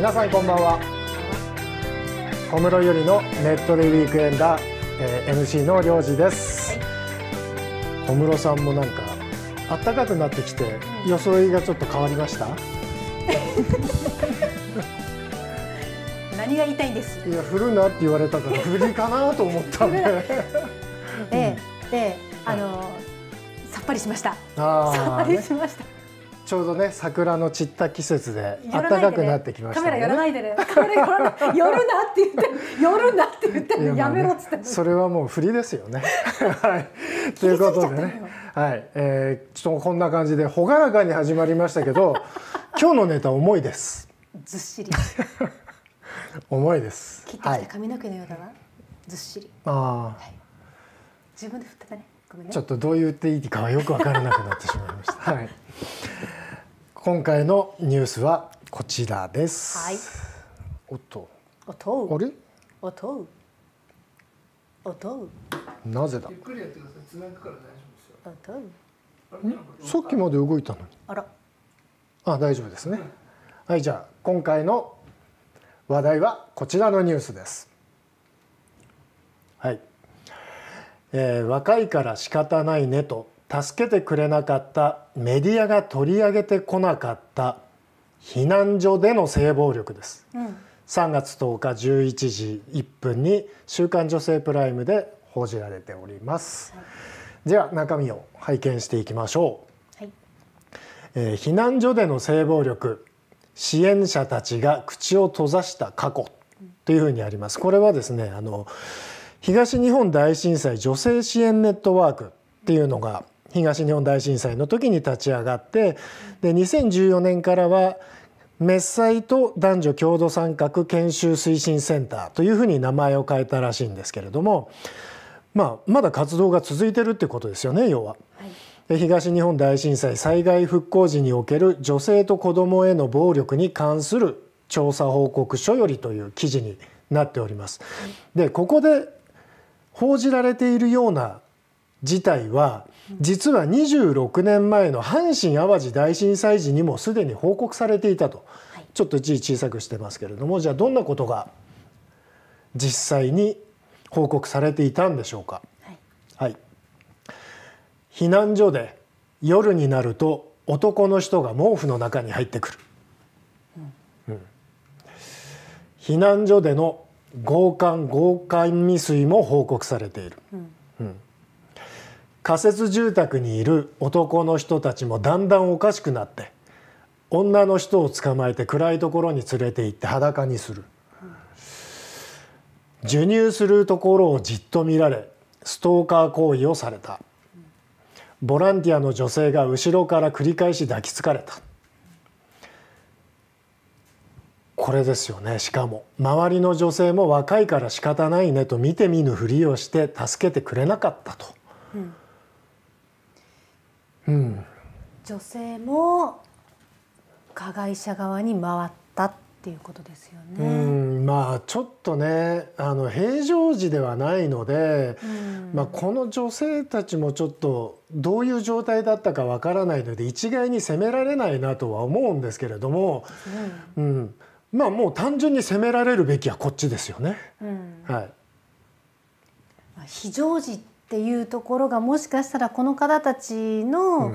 皆さんこんばんは小室よりのネットでウィークエンダー、えー、MC の良二です、はい、小室さんもなんか暖かくなってきて、うん、装いがちょっと変わりました 何が言いたいんですいや降るなって言われたから降りかなと思ったんでええ、ええ、あの、はい、さっぱりしましたさっぱりしましたちょうどね桜の散った季節で暖かくなってきました、ねカメラやらないでね。カメラやらない。寄るなって言って寄るなって言って、やめろっつって、ね、それはもう振りですよね。はい。ということでね。はい。えー、ちょっとこんな感じで朗らかに始まりましたけど、今日のネタ重いです。ずっしり。重いです。切ってきた髪の毛のようだな。はい、ずっしり。ああ、はい、自分で振ってたね。ごめんちょっとどう言っていいかはよくわからなくなってしまいました。はい今回のニュースはこちらです。はい。音。音。あれ？音。音。なぜだ。ゆっくりやってください。繋ぐから大丈夫ですよ。音。さっきまで動いたのに。あら。あ、大丈夫ですね。はい、じゃあ今回の話題はこちらのニュースです。はい。えー、若いから仕方ないねと助けてくれなかったメディアが取り上げてこなかった避難所での性暴力です、うん、3月10日11時1分に「週刊女性プライム」で報じられております、はい、では中身を拝見していきましょう、はいえー、避難所での性暴力支援者たちが口を閉ざした過去というふうにありますこれはですねあの東日本大震災女性支援ネットワークっていうのが東日本大震災の時に立ち上がってで2014年からは滅ッと男女共同参画研修推進センターというふうに名前を変えたらしいんですけれども、まあ、まだ活動が続いてるってことですよね要は。はい、東日本大震災災害復興時における女性と子どもへの暴力に関する調査報告書よりという記事になっております。でここで報じられているような事態は実は26年前の阪神・淡路大震災時にもすでに報告されていたと、はい、ちょっと字小さくしてますけれどもじゃあどんなことが実際に報告されていたんでしょうか。はい、はい、避難所で夜になると男の人が毛布の中に入ってくる、うん、うん、避難所での強姦強姦未遂も報告されている。うん仮設住宅にいる男の人たちもだんだんおかしくなって女の人を捕まえて暗いところに連れて行って裸にする授乳するところをじっと見られストーカー行為をされたボランティアの女性が後ろから繰り返し抱きつかれたこれですよねしかも周りの女性も若いから仕方ないねと見て見ぬふりをして助けてくれなかったと。うん、女性も加害者側に回ったっていうことですよね。うんまあちょっとねあの平常時ではないので、うん、まあ、この女性たちもちょっとどういう状態だったかわからないので一概に責められないなとは思うんですけれども、うん、うん、まあもう単純に責められるべきはこっちですよね。はいまあ、非常時っていうところがもしかしたらこの方たちの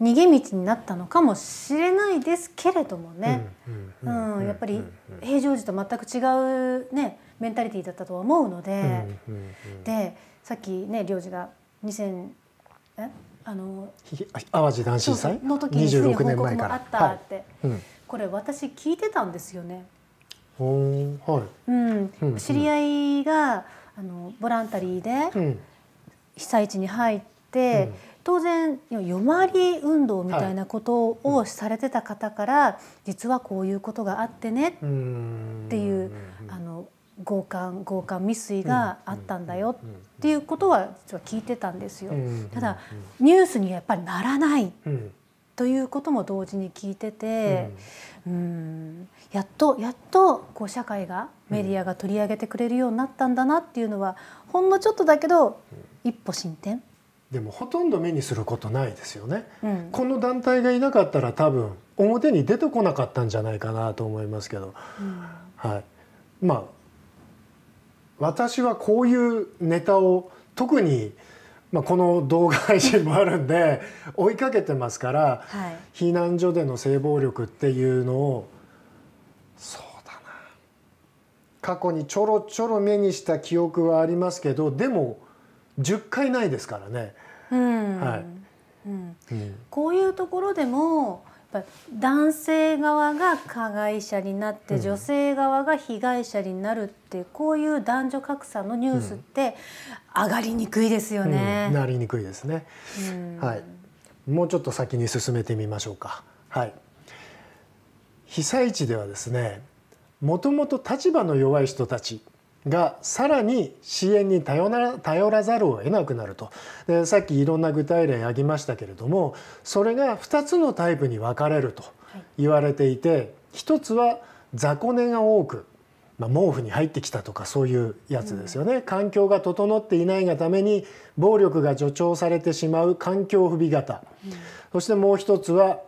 逃げ道になったのかもしれないですけれどもね、うん、やっぱり平常時と全く違う、ね、メンタリティーだったとは思うので、でさっきね領事が2000えあの淡路男子災の時にすに報告もあったって、はいうん、これ私聞いてたんですよね。うん、知り合いがあのボランタリーで、うん被災地に入って、当然夜回り運動みたいなことをされてた方から、実はこういうことがあってねっていうあの強姦強姦未遂があったんだよっていうことは実は聞いてたんですよ。ただニュースにやっぱりならないということも同時に聞いてて、うん、やっとやっとこう社会がメディアが取り上げてくれるようになったんだなっていうのはほんのちょっとだけど一歩進展でもほとんど目にすることないですよね、うん、この団体がいなかったら多分表に出てこなかったんじゃないかなと思いますけど、うん、はい、まあ私はこういうネタを特に、まあ、この動画配信もあるんで 追いかけてますから、はい、避難所での性暴力っていうのをそうだな過去にちょろちょろ目にした記憶はありますけどでも十回ないですからね。うんはいうんうん、こういうところでも男性側が加害者になって女性側が被害者になるってうこういう男女格差のニュースって上がりにくいですよね。なりにくいですね、はい、もうちょっと先に進めてみましょうか。はい、被災地ではですねもともと立場の弱い人たちがさらに支援に頼ら頼らざるを得なくなるとでさっきいろんな具体例挙げましたけれどもそれが2つのタイプに分かれると言われていて1つは雑魚寝が多く、まあ、毛布に入ってきたとかそういうやつですよね、うん、環境が整っていないがために暴力が助長されてしまう環境不備型、うん、そしてもう1つは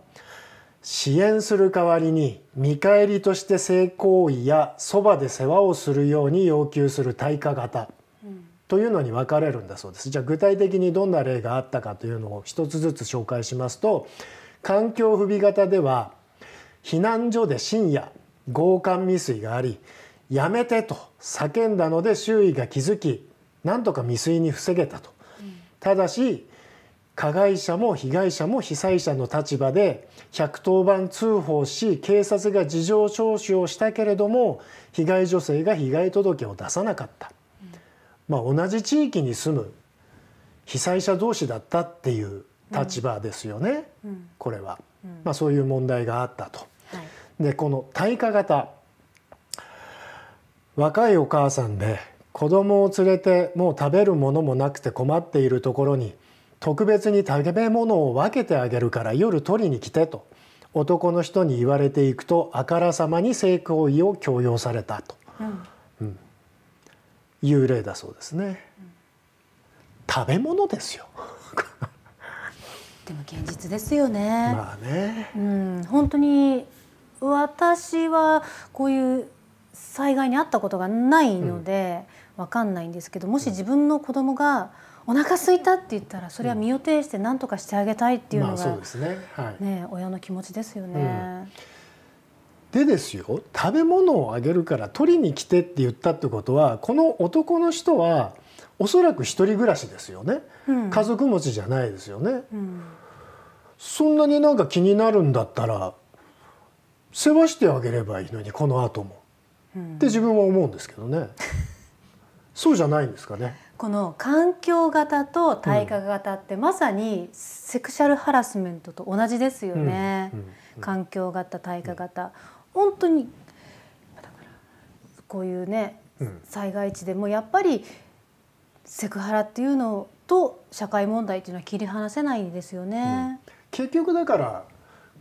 支援する代わりに見返りとして性行為やそばで世話をするように要求する対価型というのに分かれるんだそうです。じゃあ具体的にどんな例があったかというのを一つずつ紹介しますと環境不備型では避難所で深夜強姦未遂があり「やめて」と叫んだので周囲が気づきなんとか未遂に防げたと。ただし加害者も被害者も被災者の立場で110番通報し警察が事情聴取をしたけれども被害女性が被害届を出さなかった、まあ、同じ地域に住む被災者同士だったっていう立場ですよね、うんうん、これは、まあ、そういう問題があったと。はい、でこの対価型若いお母さんで子供を連れてもう食べるものもなくて困っているところに特別に食べ物を分けてあげるから夜取りに来てと男の人に言われていくとあからさまに性行為を強要されたと、うんうん、いう例だそうですね。食べ物ですよでも現実ですよね。まあね。うん、本当に私はこういう災害にあったことがないので、わかんないんですけど、もし自分の子供が、お腹空いたって言ったらそれは身を挺して何とかしてあげたいっていうのが、うんまあ、ね、はいね、親の気持ちですよね。うん、でですよ食べ物をあげるから取りに来てって言ったってことはこの男の人はおそらく一人暮らしですよね、うん、家族持ちじゃないですよね、そんなになんか気になるんだったら世話してあげればいいのにこの後も、って自分は思うんですけどね そうじゃないんですかね。この環境型と対価型ってまさにセクシャルハラスメントと同じですよね、環境型対価型、本当にこういうね、災害地でもやっぱりセクハラっていうのと社会問題っていうのは切り離せないんですよね、うん、結局だから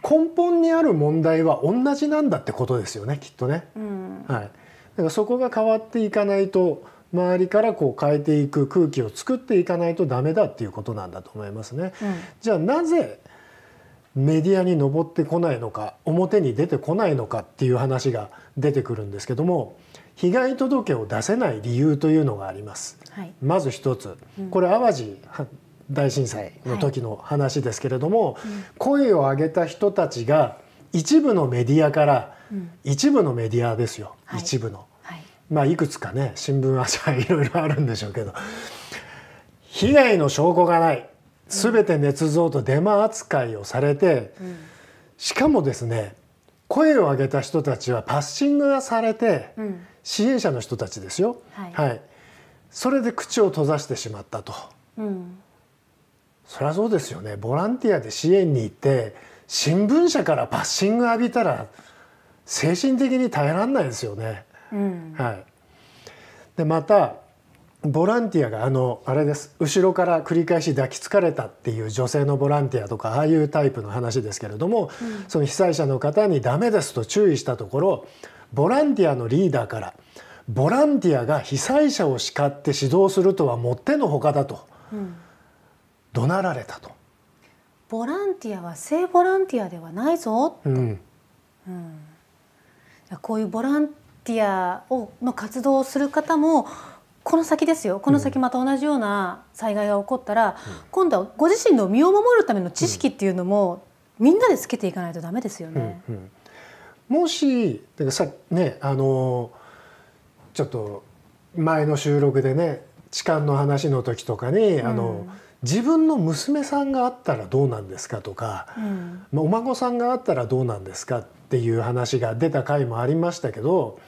根本にある問題は同じなんだってことですよねきっとね、うん、はい、だからそこが変わっていかないと周りからこう変えていく空気を作っていかないとダメだっていうことなんだと思いますね。うん、じゃあなぜメディアに上ってこないのか表に出てこないのかっていう話が出てくるんですけども被害届を出せない理由というのがあります。はい、まず一つ、これ淡路大震災の時の話ですけれども、はいうん、声を上げた人たちが一部のメディアから、うん、一部のメディアですよ、はい、一部のまあいくつかね新聞はじゃいろいろあるんでしょうけど被害の証拠がない全て捏造とデマ扱いをされて、しかもですね声を上げた人たちはパッシングがされて、支援者の人たちですよ、はい、はい、それで口を閉ざしてしまったと、うん、そりゃそうですよねボランティアで支援に行って新聞社からパッシング浴びたら精神的に耐えらんないですよね。はい、でまたボランティアがあのあれです後ろから繰り返し抱きつかれたっていう女性のボランティアとかああいうタイプの話ですけれども、うん、その被災者の方に「ダメです」と注意したところボランティアのリーダーから「ボランティアが被災者を叱って指導するとはもってのほかだと」うん、怒鳴られたと。ボランティアは性ボランティアではないぞって、うんうん、こういうボランティアをの活動をする方もこの先ですよこの先また同じような災害が起こったら、うん、今度はご自身の身を守るための知識っていうのも、うん、みんなでつけていかないとダメですよね。うんうん、もしだかさねあのちょっと前の収録でね痴漢の話の時とかに、あの、自分の娘さんがあったらどうなんですかとか、まあ、お孫さんがあったらどうなんですかっていう話が出た回もありましたけど。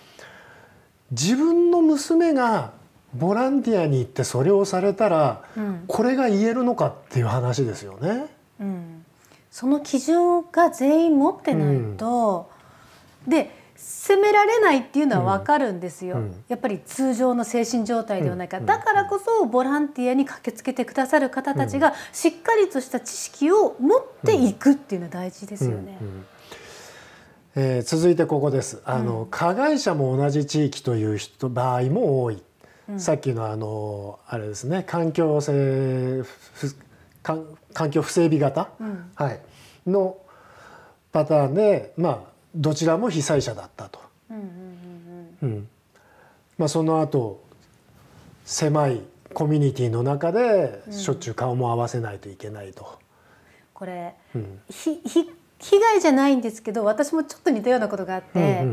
自分の娘がボランティアに行ってそれをされたら、うん、これが言えるのかっていう話ですよね。うん、その基準が全員持ってないと、うん、で責められないっていうのは分かるんですよ、うん、やっぱり通常の精神状態ではないから、だからこそボランティアに駆けつけてくださる方たちがしっかりとした知識を持っていくっていうのは大事ですよね。うんえー、続いてここですあの、うん、加害者も同じ地域という人場合も多い、うん、さっきのあのあれですね環境性環境不整備型、うん、はい、のパターンで、まあ、どちらも被災者だったと。その後狭いコミュニティの中でしょっちゅう顔も合わせないといけないと。これ、うん、ひ被害じゃないんですけど私もちょっと似たようなことがあって、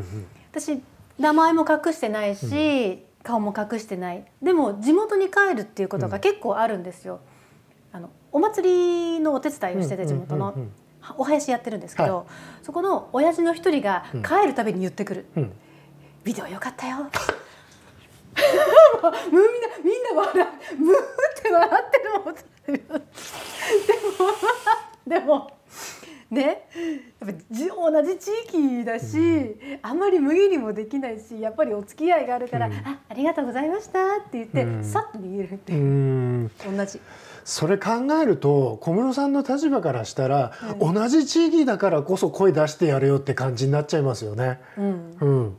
私名前も隠してないし、顔も隠してないでも地元に帰るっていうことが結構あるんですよ。あのお祭りのお手伝いをしてて地元のお囃子やってるんですけど、はい、そこの親父の一人が帰るたびに言ってくる、うん、ビデオよかったよ もうみんなみんな笑ム ーって笑ってるもんでもでもねやっぱ同じ地域だし、うん、あんまり無理にもできないしやっぱりお付き合いがあるから「うん、あありがとうございました」って言って、うん、さっと逃げるっていう、同じ。それ考えると小室さんの立場からしたら、同じ地域だからこそ声出してやれよって感じになっちゃいますよね。うんうん、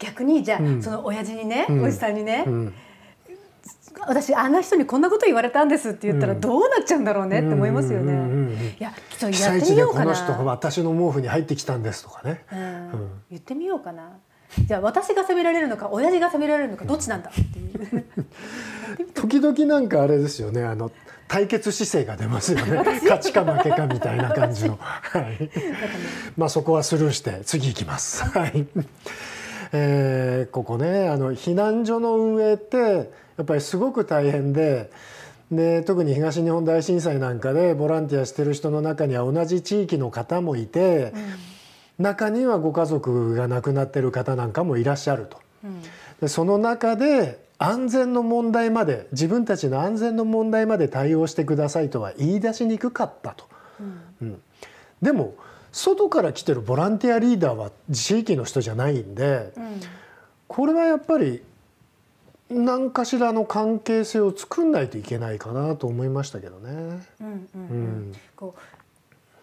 逆にじゃあ、その親父にね、おじさんにね、うん、私あの人にこんなこと言われたんですって言ったらどうなっちゃうんだろうねって思いますよね。うんうんうん、いやちょっとやってみようかな。この人私の毛布に入ってきたんですとかね。うん、言ってみようかな。じゃあ私が責められるのか親父が責められるのかどっちなんだっていう時々なんかあれですよねあの対決姿勢が出ますよね 勝ちか負けかみたいな感じの、はい、まあそこはスルーして次いきます。はいえー、ここねあの避難所の運営ってやっぱりすごく大変で。で特に東日本大震災なんかでボランティアしてる人の中には同じ地域の方もいて、うん、中にはご家族が亡くなってる方なんかもいらっしゃると、うん、でその中で安全の問題まで自分たちの安全の問題まで対応してくださいとは言い出しにくかったと。うん、うん、でも外から来てるボランティアリーダーは地域の人じゃないんで、うん、これはやっぱり何かしらの関係性を作んないといけないかなと思いましたけどね。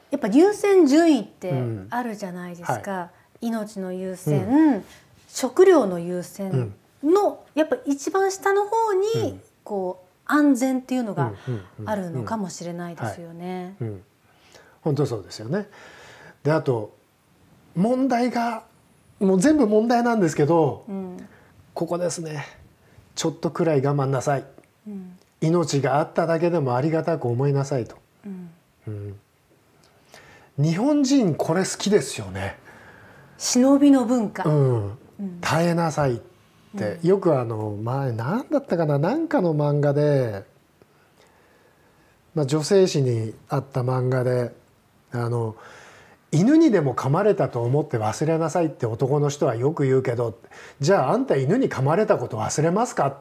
やっぱ優先順位ってあるじゃないですか、うんはい、命の優先、うん、食料の優先の、やっぱ一番下の方にこう、安全っていうのがあるのかもしれないですよね。本当そうですよね。であと問題がもう全部問題なんですけど、うん、ここですねちょっとくらい我慢なさい、うん、命があっただけでもありがたく思いなさいと、うん、日本人これ好きですよね忍びの文化、耐えなさいってよくあの前何だったかな何かの漫画で、まあ、女性誌にあった漫画であの「犬にでも噛まれたと思って忘れなさいって男の人はよく言うけどじゃああんた犬に噛まれたこと忘れますかっ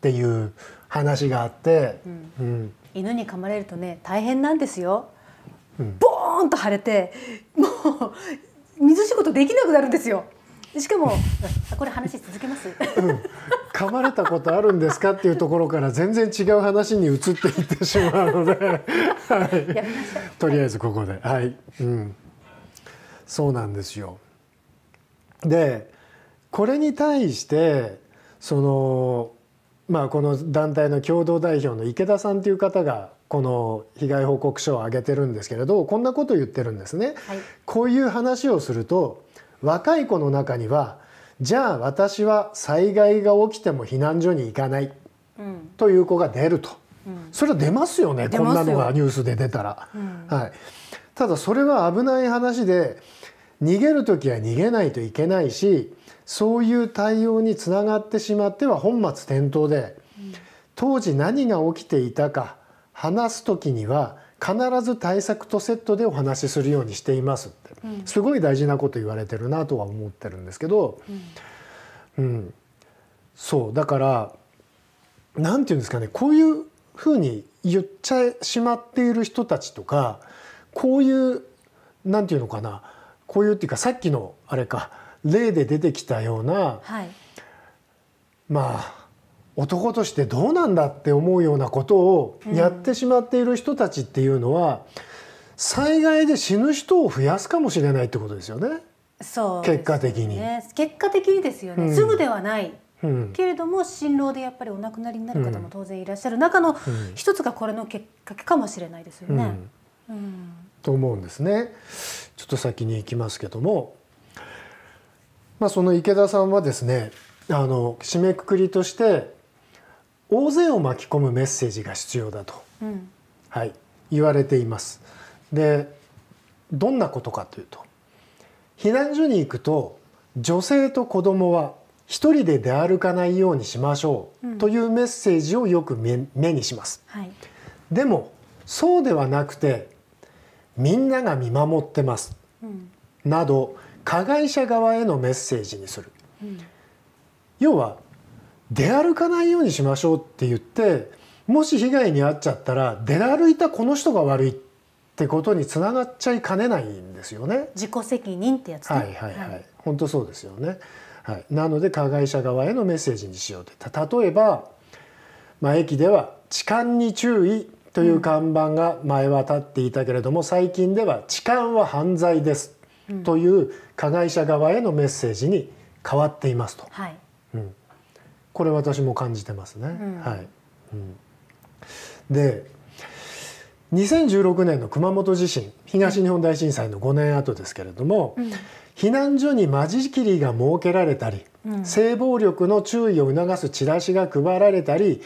ていう話があって、うんうん、犬に噛まれるとね大変なんですよ。うん、ボーンと腫れてもう水仕事できなくなるんですよ。しかも これ話続けます、うん、噛まれたことあるんですかっていうところから全然違う話に移っていってしまうので、はい、とりあえずここではい、うんそうなんですよ。でこれに対してそのまあこの団体の共同代表の池田さんという方がこの被害報告書を挙げてるんですけれどこんなことを言ってるんですね。はい、こういう話をすると若い子の中にはじゃあ私は災害が起きても避難所に行かない、という子が出ると、うん、それは出ますよねこんなのがニュースで出たら。うん、はい、ただそれは危ない話で逃げる時は逃げないといけないしそういう対応につながってしまっては本末転倒で当時何が起きていたか話す時には必ず対策とセットでお話しするようにしていますって、すごい大事なこと言われてるなとは思ってるんですけど、うん、そうだから何て言うんですかねこういうふうに言っちゃしまっている人たちとかこういう何て言うのかなこういうっていうかさっきのあれか例で出てきたような、はい、まあ男としてどうなんだって思うようなことをやってしまっている人たちっていうのは、うん、災害で死ぬ人を増やすかもしれないってことですよね。そう、ね、結果的に結果的にですよね、うん、すぐではないうん、けれども心労でやっぱりお亡くなりになる方も当然いらっしゃる中の一つがこれのきっかけかもしれないですよね。うんと思うんですね。ちょっと先に行きますけども、まあ、その池田さんはですねあの締めくくりとして大勢を巻き込むメッセージが必要だと、うん、はい、言われています。でどんなことかというと避難所に行くと女性と子供は一人で出歩かないようにしましょう、というメッセージをよく目にします、はい、でもそうではなくてみんなが見守ってます、など加害者側へのメッセージにする、要は出歩かないようにしましょうって言ってもし被害に遭っちゃったら出歩いたこの人が悪いってことにつながっちゃいかねないんですよね。自己責任ってやつ、ね、はいはいはい、はい、本当そうですよね。はい、なので加害者側へのメッセージにしようっと例えば、まあ、駅では痴漢に注意という看板が前は立っていたけれども、最近では痴漢は犯罪ですという加害者側へのメッセージに変わっていますと、はい、うん、これ私も感じてますね。うん、はい、うん、で2016年の熊本地震東日本大震災の5年後ですけれども、うん、避難所に間仕切りが設けられたり、うん、性暴力の注意を促すチラシが配られたり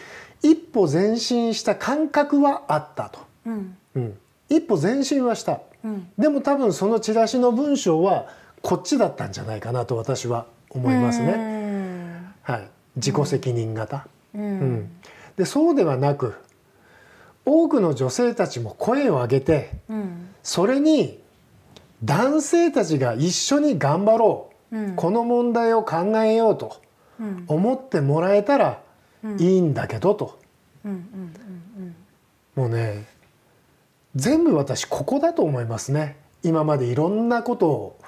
一歩前進した感覚はあったと、うん、うん、一歩前進はした、うん、でも多分そのチラシの文章はこっちだったんじゃないかなと私は思いますね。はい、自己責任型、うん、うん、でそうではなく多くの女性たちも声を上げて、うん、それに男性たちが一緒に頑張ろう、うん、この問題を考えようと思ってもらえたらいいんだけどと、もうね全部私ここだと思いますね今までいろんなことを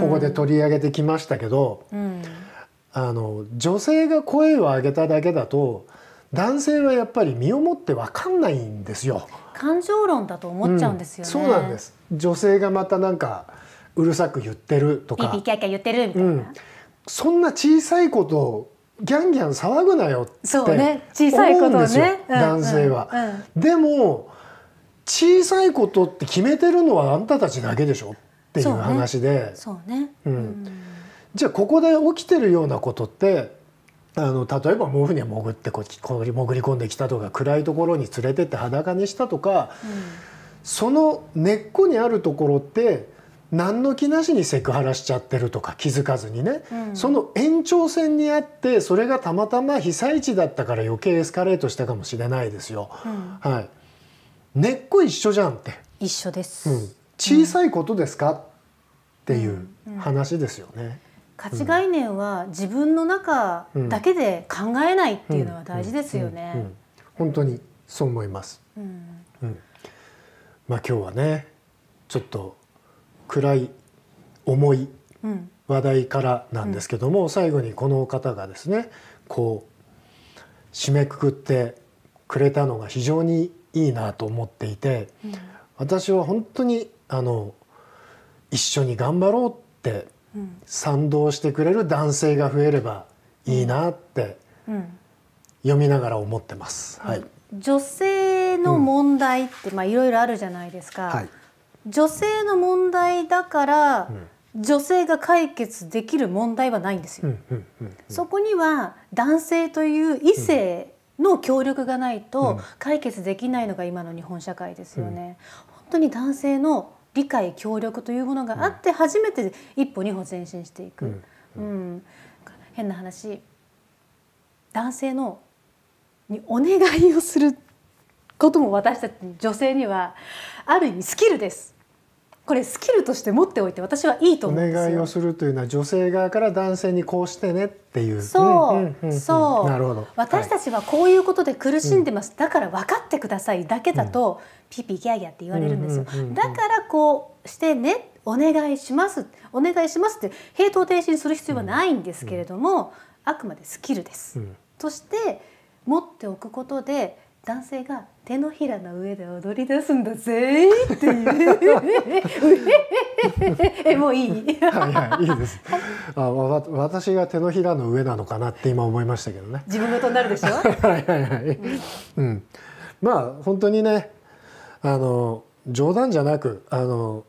ここで取り上げてきましたけど、うん、あの女性が声を上げただけだと男性はやっぱり身をもって分かんないんですよ。感情論だと思っちゃうんですよ、ねうん、そうなんです女性がまたなんかうるさく言ってるとかピピキャキャ言ってるみたいな、うん、そんな小さいことギャンギャン騒ぐなよって思うんですよ、ねね、男性は、うんうんでも小さいことって決めてるのはあんたたちだけでしょっていう話でそうね、ね、うん、じゃあここで起きてるようなことってあの例えば毛布に潜ってこ潜り込んできたとか暗いところに連れてって裸にしたとか、うん、その根っこにあるところって何の気なしにセクハラしちゃってるとか気づかずにね、うん、その延長線にあってそれがたまたま被災地だったから余計エスカレートしたかもしれないですよ。うん、はい、根っこ一緒じゃんって一緒です、うん、小さいことですか、っていう話ですよね。価値概念は自分の中だけで考えないっていうのは大事ですよね。本当にそう思います。うん、まあ今日はね、ちょっと暗い重い話題からなんですけども、最後にこの方がですねこう締めくくってくれたのが非常にいいなと思っていて、私は本当にあの一緒に頑張ろうって賛同してくれる男性が増えればいいなって読みながら思ってます。はい、女性の問題ってまあ、いろいろあるじゃないですか。はい女性の問題だから、女性が解決できる問題はないんですよ。そこには男性という異性の協力がないと解決できないのが今の日本社会ですよね。本当に男性の理解協力というものがあって初めて一歩二歩前進していく、うん、うん、変な話男性のにお願いをすることも私たち女性にはある意味スキルです。これスキルとして持っておいて私はいいと思うんですよお願いをするというのは女性側から男性にこうしてねっていうそう,、うん、そうなるほど私たちはこういうことで苦しんでます、はい、だから分かってくださいだけだと、うん、ピピギャギャって言われるんですよ、だからこうしてねお願いしますお願いしますって平等停止にする必要はないんですけれども、うんうん、あくまでスキルです、うん、として持っておくことで男性が手のひらの上で踊り出すんだぜっていうもういいはいはいいいですあわ私が手のひらの上なのかなって今思いましたけどね自分事になるでしょはいはいはい、うん、うん、まあ本当にねあの冗談じゃなくあの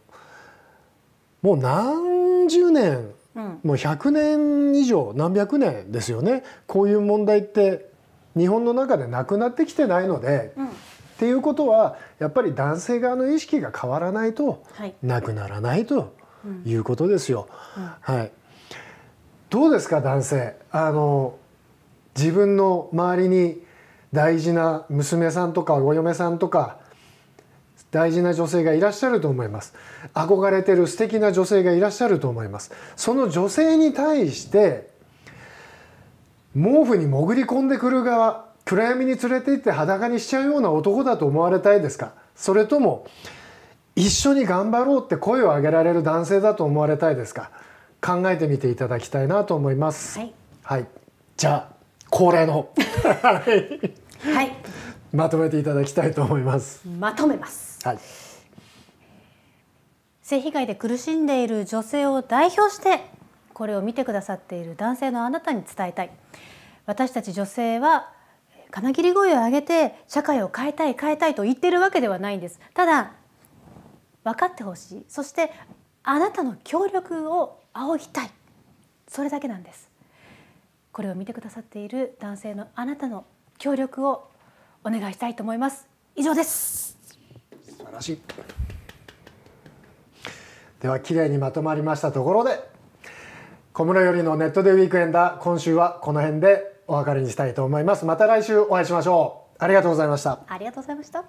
もう何十年、うん、もう百年以上何百年ですよねこういう問題って日本の中でなくなってきてないので、うん、っていうことはやっぱり男性側の意識が変わらないと、はい、なくならないということですよ。うはい、どうですか男性あの自分の周りに大事な娘さんとかお嫁さんとか大事な女性がいらっしゃると思います憧れてる素敵な女性がいらっしゃると思いますその女性に対して毛布に潜り込んでくる側暗闇に連れて行って裸にしちゃうような男だと思われたいですかそれとも一緒に頑張ろうって声を上げられる男性だと思われたいですか考えてみていただきたいなと思います。はい、はい、じゃあ恒例の はい、まとめていただきたいと思います。まとめます。はい。性被害で苦しんでいる女性を代表してこれを見てくださっている男性のあなたに伝えたい私たち女性は金切り声を上げて社会を変えたい変えたいと言ってるわけではないんですただ分かってほしいそしてあなたの協力を仰ぎたいそれだけなんですこれを見てくださっている男性のあなたの協力をお願いしたいと思います以上です素晴らしいでは綺麗にまとまりましたところで小室よりのネットでウィークエンダー今週はこの辺でお別れにしたいと思いますまた来週お会いしましょうありがとうございましたありがとうございました